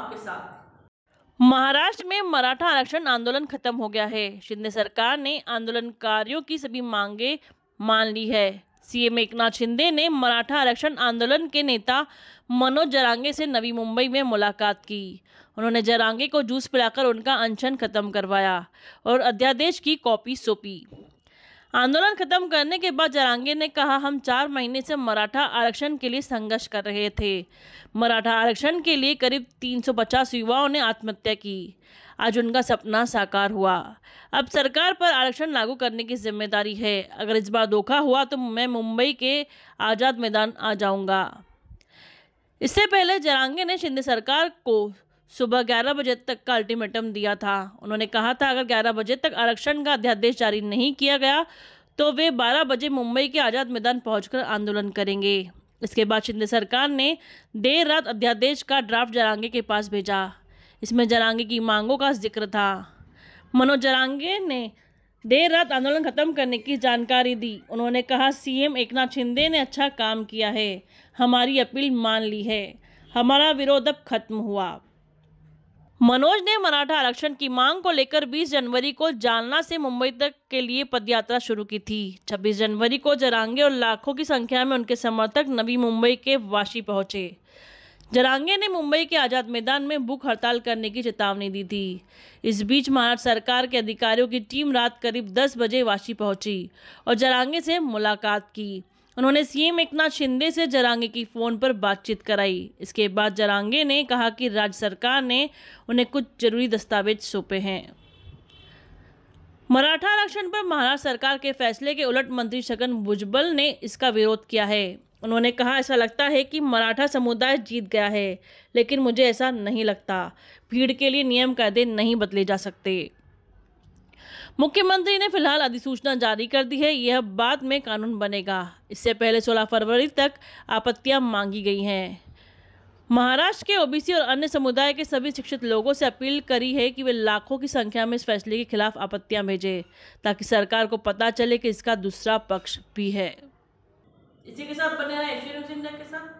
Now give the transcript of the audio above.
आपके साथ महाराष्ट्र में मराठा आरक्षण आंदोलन खत्म हो गया है शिंदे सरकार ने आंदोलनकारियों की सभी मांगे मान ली है सीएम एकनाथ शिंदे ने मराठा आरक्षण आंदोलन के नेता मनोज जरांगे से नवी मुंबई में मुलाकात की उन्होंने जरांगे को जूस पिलाकर उनका अनशन खत्म करवाया और अध्यादेश की कॉपी सौंपी आंदोलन खत्म करने के बाद जरांगे ने कहा हम चार महीने से मराठा आरक्षण के लिए संघर्ष कर रहे थे मराठा आरक्षण के लिए करीब 350 युवाओं ने आत्महत्या की आज उनका सपना साकार हुआ अब सरकार पर आरक्षण लागू करने की जिम्मेदारी है अगर इस बार धोखा हुआ तो मैं मुंबई के आज़ाद मैदान आ जाऊँगा इससे पहले जरांगे ने शिंदे सरकार को सुबह ग्यारह बजे तक का अल्टीमेटम दिया था उन्होंने कहा था अगर ग्यारह बजे तक आरक्षण का अध्यादेश जारी नहीं किया गया तो वे 12 बजे मुंबई के आज़ाद मैदान पहुंचकर आंदोलन करेंगे इसके बाद शिंदे सरकार ने देर रात अध्यादेश का ड्राफ्ट जरांगे के पास भेजा इसमें जरांगे की मांगों का जिक्र था मनोज जरांगे ने देर रात आंदोलन खत्म करने की जानकारी दी उन्होंने कहा सीएम एकनाथ शिंदे ने अच्छा काम किया है हमारी अपील मान ली है हमारा विरोध अब खत्म हुआ मनोज ने मराठा आरक्षण की मांग को लेकर 20 जनवरी को जालना से मुंबई तक के लिए पदयात्रा शुरू की थी 26 जनवरी को जरांगे और लाखों की संख्या में उनके समर्थक नवी मुंबई के वाशी पहुंचे जरांगे ने मुंबई के आज़ाद मैदान में भूख हड़ताल करने की चेतावनी दी थी इस बीच महाराष्ट्र सरकार के अधिकारियों की टीम रात करीब 10 बजे वाशी पहुंची और जरांगे से मुलाकात की उन्होंने सीएम एकनाथ शिंदे से जरांगे की फ़ोन पर बातचीत कराई इसके बाद जरांगे ने कहा कि राज्य सरकार ने उन्हें कुछ जरूरी दस्तावेज सौंपे हैं मराठा आरक्षण पर महाराष्ट्र सरकार के फैसले के उलट मंत्री छगन भुजबल ने इसका विरोध किया है उन्होंने कहा ऐसा लगता है कि मराठा समुदाय जीत गया है लेकिन मुझे ऐसा नहीं लगता भीड़ के लिए नियम कायदे नहीं बदले जा सकते मुख्यमंत्री ने फिलहाल अधिसूचना जारी कर दी है यह बाद में कानून बनेगा इससे पहले 16 फरवरी तक आपत्तियां मांगी गई हैं महाराष्ट्र के ओबीसी और अन्य समुदाय के सभी शिक्षित लोगों से अपील करी है कि वे लाखों की संख्या में इस फैसले के खिलाफ आपत्तियां भेजें ताकि सरकार को पता चले कि इसका दूसरा पक्ष भी है इसी के साथ बने रहे के साथ